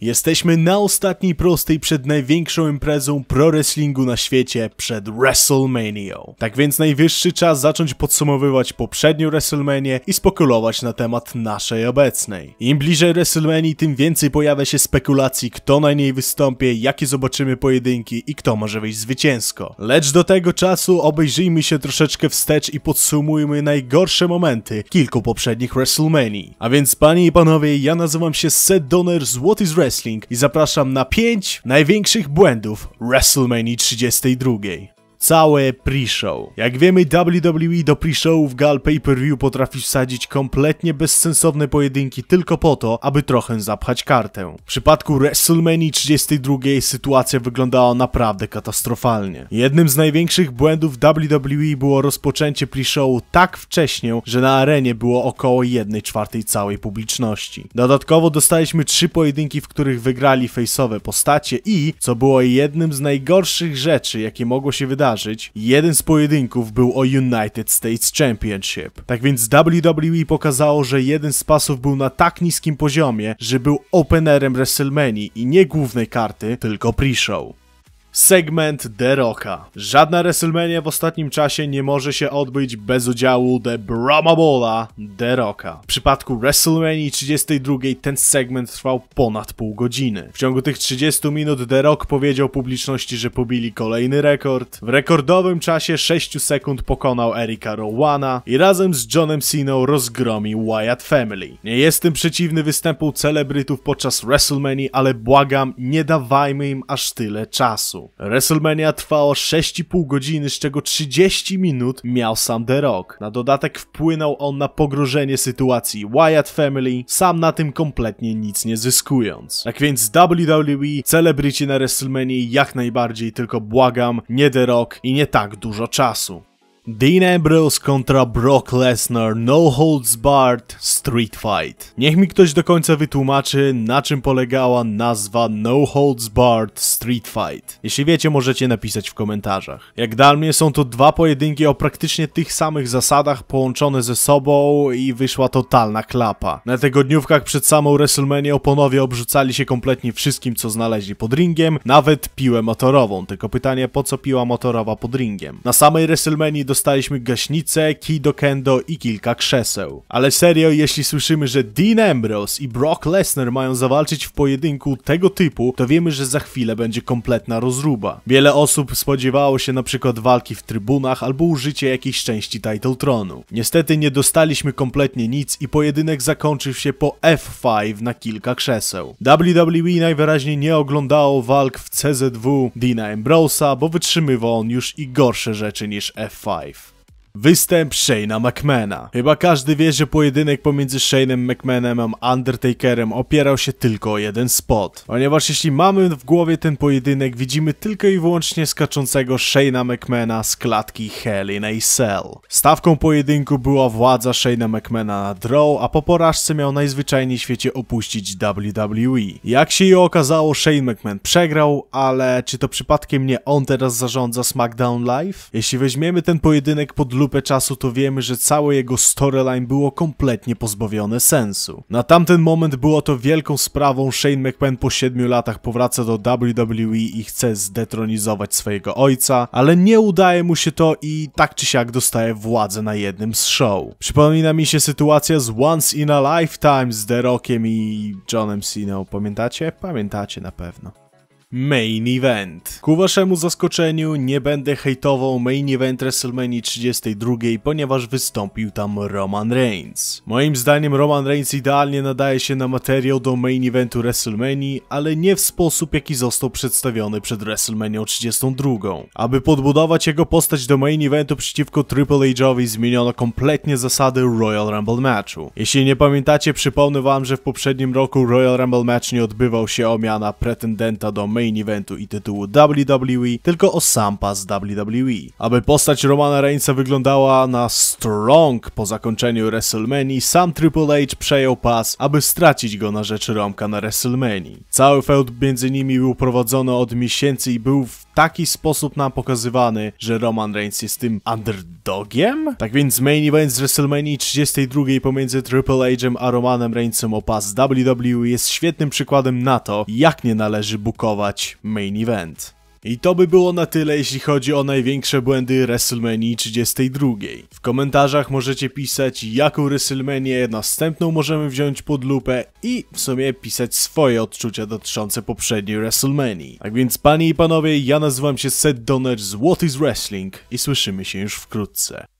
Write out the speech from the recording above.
Jesteśmy na ostatniej prostej przed największą imprezą pro wrestlingu na świecie, przed WrestleMania. Tak więc najwyższy czas zacząć podsumowywać poprzednią WrestleManię i spekulować na temat naszej obecnej. Im bliżej WrestleMania, tym więcej pojawia się spekulacji, kto na niej wystąpi, jakie zobaczymy pojedynki i kto może wyjść zwycięsko. Lecz do tego czasu obejrzyjmy się troszeczkę wstecz i podsumujmy najgorsze momenty kilku poprzednich WrestleMania. A więc panie i panowie, ja nazywam się Seth Donner, Złoty z Wrestling Wrestling i zapraszam na 5 największych błędów WrestleMania 32 całe pre-show. Jak wiemy, WWE do pre-showów Gal Pay-Per-View potrafi wsadzić kompletnie bezsensowne pojedynki tylko po to, aby trochę zapchać kartę. W przypadku WrestleMania 32 sytuacja wyglądała naprawdę katastrofalnie. Jednym z największych błędów WWE było rozpoczęcie pre-showu tak wcześnie, że na arenie było około 1 czwartej całej publiczności. Dodatkowo dostaliśmy trzy pojedynki, w których wygrali face'owe postacie i, co było jednym z najgorszych rzeczy, jakie mogło się wydarzyć, wydarzyć, jeden z pojedynków był o United States Championship. Tak więc WWE pokazało, że jeden z pasów był na tak niskim poziomie, że był openerem WrestleMania i nie głównej karty, tylko pre-show. Segment The Rocka. Żadna WrestleMania w ostatnim czasie nie może się odbyć bez udziału The Brahma Bola The Rocka. W przypadku WrestleMania 32 ten segment trwał ponad pół godziny. W ciągu tych 30 minut The Rock powiedział publiczności, że pobili kolejny rekord. W rekordowym czasie 6 sekund pokonał Erika Rowana i razem z Johnem Cena rozgromił Wyatt Family. Nie jestem przeciwny występu celebrytów podczas WrestleMania, ale błagam, nie dawajmy im aż tyle czasu. WrestleMania trwało 6,5 godziny, z czego 30 minut miał sam The Rock. Na dodatek wpłynął on na pogrożenie sytuacji Wyatt Family, sam na tym kompletnie nic nie zyskując. Tak więc WWE, celebryci na WrestleMania jak najbardziej, tylko błagam, nie The Rock i nie tak dużo czasu. Dean Ambrose kontra Brock Lesnar No Holds Barred Street Fight. Niech mi ktoś do końca wytłumaczy, na czym polegała nazwa No Holds Barred Street Fight. Jeśli wiecie, możecie napisać w komentarzach. Jak dla mnie są to dwa pojedynki o praktycznie tych samych zasadach połączone ze sobą i wyszła totalna klapa. Na tygodniówkach przed samą WrestleMania oponowie obrzucali się kompletnie wszystkim, co znaleźli pod ringiem, nawet piłę motorową. Tylko pytanie, po co piła motorowa pod ringiem? Na samej WrestleMania dostaliśmy gaśnicę, kij do kendo i kilka krzeseł. Ale serio, jeśli słyszymy, że Dean Ambrose i Brock Lesnar mają zawalczyć w pojedynku tego typu, to wiemy, że za chwilę będzie kompletna rozruba. Wiele osób spodziewało się na przykład walki w trybunach albo użycie jakiejś części title tronu. Niestety nie dostaliśmy kompletnie nic i pojedynek zakończył się po F5 na kilka krzeseł. WWE najwyraźniej nie oglądało walk w CZW Dina Ambrose'a, bo wytrzymywał on już i gorsze rzeczy niż F5. life Występ Shane'a McMahona. Chyba każdy wie, że pojedynek pomiędzy Shane'em McMahonem a Undertakerem opierał się tylko o jeden spot. Ponieważ jeśli mamy w głowie ten pojedynek, widzimy tylko i wyłącznie skaczącego Shane'a McMahona z klatki Hell in a Cell. Stawką pojedynku była władza Shane'a McMahona na Draw, a po porażce miał najzwyczajniej w świecie opuścić WWE. Jak się je okazało, Shane McMahon przegrał, ale czy to przypadkiem nie on teraz zarządza SmackDown Live? Jeśli weźmiemy ten pojedynek pod lupę, grupę czasu to wiemy, że całe jego storyline było kompletnie pozbawione sensu. Na tamten moment było to wielką sprawą, Shane McMahon po 7 latach powraca do WWE i chce zdetronizować swojego ojca, ale nie udaje mu się to i tak czy siak dostaje władzę na jednym z show. Przypomina mi się sytuacja z Once in a Lifetime z The Rockiem i Johnem Cena. pamiętacie? Pamiętacie na pewno. Main Event. Ku waszemu zaskoczeniu nie będę hejtował Main Event WrestleMania 32, ponieważ wystąpił tam Roman Reigns. Moim zdaniem Roman Reigns idealnie nadaje się na materiał do Main Eventu WrestleMania, ale nie w sposób jaki został przedstawiony przed WrestleMania 32. Aby podbudować jego postać do Main Eventu przeciwko Triple H'owi zmieniono kompletnie zasady Royal Rumble Matchu. Jeśli nie pamiętacie, przypomnę wam, że w poprzednim roku Royal Rumble Match nie odbywał się o miana pretendenta do main eventu i tytułu WWE, tylko o sam pas WWE. Aby postać Romana Reignsa wyglądała na strong po zakończeniu WrestleMania, sam Triple H przejął pas, aby stracić go na rzecz Romka na WrestleMania. Cały feud między nimi był prowadzony od miesięcy i był w taki sposób nam pokazywany, że Roman Reigns jest tym underdogiem. Tak więc main event z WrestleMania 32 pomiędzy Triple H a Romanem Reignsem o pas WWE jest świetnym przykładem na to, jak nie należy bukować main event. I to by było na tyle, jeśli chodzi o największe błędy WrestleMania 32. W komentarzach możecie pisać, jaką WrestleManię następną możemy wziąć pod lupę i w sumie pisać swoje odczucia dotyczące poprzedniej WrestleMania. Tak więc panie i panowie, ja nazywam się Seth Donner z What is Wrestling i słyszymy się już wkrótce.